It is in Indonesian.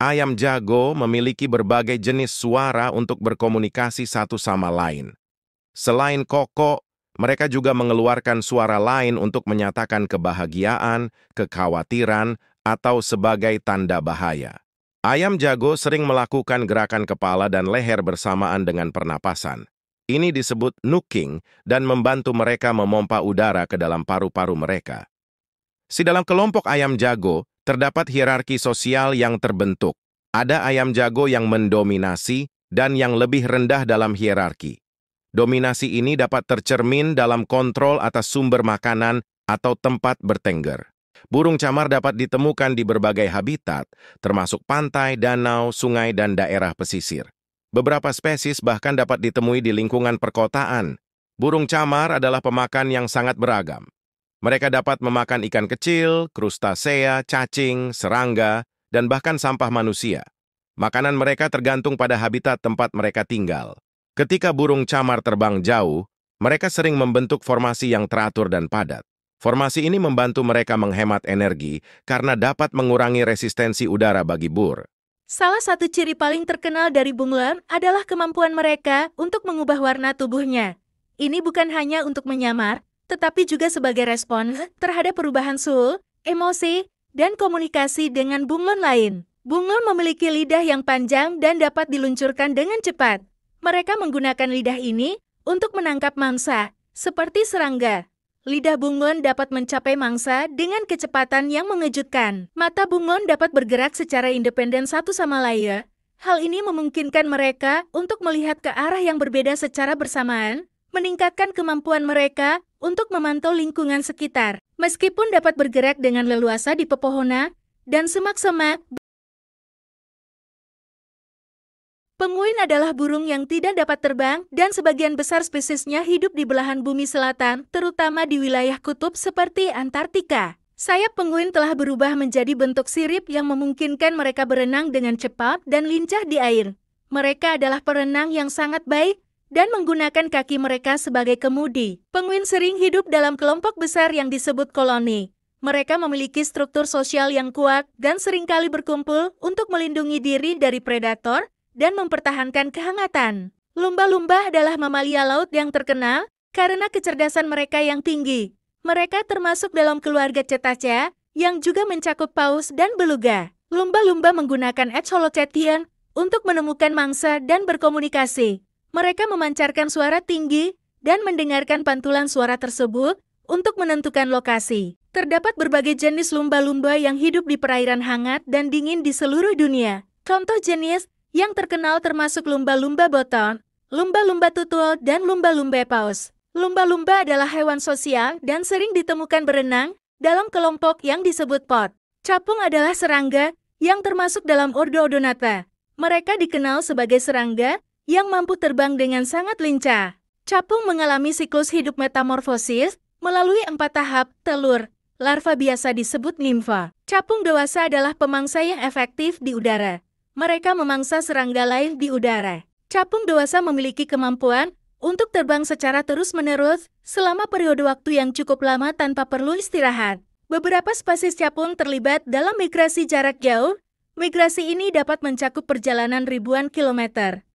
Ayam jago memiliki berbagai jenis suara untuk berkomunikasi satu sama lain. Selain koko, mereka juga mengeluarkan suara lain untuk menyatakan kebahagiaan, kekhawatiran, atau sebagai tanda bahaya. Ayam jago sering melakukan gerakan kepala dan leher bersamaan dengan pernapasan. Ini disebut nuking dan membantu mereka memompa udara ke dalam paru-paru mereka. Si dalam kelompok ayam jago, terdapat hierarki sosial yang terbentuk. Ada ayam jago yang mendominasi dan yang lebih rendah dalam hierarki. Dominasi ini dapat tercermin dalam kontrol atas sumber makanan atau tempat bertengger. Burung camar dapat ditemukan di berbagai habitat, termasuk pantai, danau, sungai, dan daerah pesisir. Beberapa spesies bahkan dapat ditemui di lingkungan perkotaan. Burung camar adalah pemakan yang sangat beragam. Mereka dapat memakan ikan kecil, krustasea, cacing, serangga, dan bahkan sampah manusia. Makanan mereka tergantung pada habitat tempat mereka tinggal. Ketika burung camar terbang jauh, mereka sering membentuk formasi yang teratur dan padat. Formasi ini membantu mereka menghemat energi karena dapat mengurangi resistensi udara bagi bur. Salah satu ciri paling terkenal dari bunglon adalah kemampuan mereka untuk mengubah warna tubuhnya. Ini bukan hanya untuk menyamar, tetapi juga sebagai respon terhadap perubahan suhu, emosi, dan komunikasi dengan bunglon lain. Bunglon memiliki lidah yang panjang dan dapat diluncurkan dengan cepat. Mereka menggunakan lidah ini untuk menangkap mangsa, seperti serangga. Lidah bunglon dapat mencapai mangsa dengan kecepatan yang mengejutkan. Mata bunglon dapat bergerak secara independen satu sama lain. Hal ini memungkinkan mereka untuk melihat ke arah yang berbeda secara bersamaan, meningkatkan kemampuan mereka untuk memantau lingkungan sekitar. Meskipun dapat bergerak dengan leluasa di pepohonan dan semak-semak, penguin adalah burung yang tidak dapat terbang dan sebagian besar spesiesnya hidup di belahan bumi selatan, terutama di wilayah kutub seperti Antartika. Sayap penguin telah berubah menjadi bentuk sirip yang memungkinkan mereka berenang dengan cepat dan lincah di air. Mereka adalah perenang yang sangat baik dan menggunakan kaki mereka sebagai kemudi. Penguin sering hidup dalam kelompok besar yang disebut koloni. Mereka memiliki struktur sosial yang kuat dan seringkali berkumpul untuk melindungi diri dari predator dan mempertahankan kehangatan. Lumba-lumba adalah mamalia laut yang terkenal karena kecerdasan mereka yang tinggi. Mereka termasuk dalam keluarga cetacea yang juga mencakup paus dan beluga. Lumba-lumba menggunakan echolocation untuk menemukan mangsa dan berkomunikasi mereka memancarkan suara tinggi dan mendengarkan pantulan suara tersebut untuk menentukan lokasi. Terdapat berbagai jenis lumba-lumba yang hidup di perairan hangat dan dingin di seluruh dunia. Contoh jenis yang terkenal termasuk lumba-lumba botol, lumba-lumba tutul, dan lumba-lumba paus. Lumba-lumba adalah hewan sosial dan sering ditemukan berenang dalam kelompok yang disebut pot. Capung adalah serangga yang termasuk dalam ordo Odonata. Mereka dikenal sebagai serangga yang mampu terbang dengan sangat lincah. Capung mengalami siklus hidup metamorfosis melalui empat tahap telur. Larva biasa disebut nimfa. Capung dewasa adalah pemangsa yang efektif di udara. Mereka memangsa serangga lain di udara. Capung dewasa memiliki kemampuan untuk terbang secara terus-menerus selama periode waktu yang cukup lama tanpa perlu istirahat. Beberapa spesies capung terlibat dalam migrasi jarak jauh. Migrasi ini dapat mencakup perjalanan ribuan kilometer.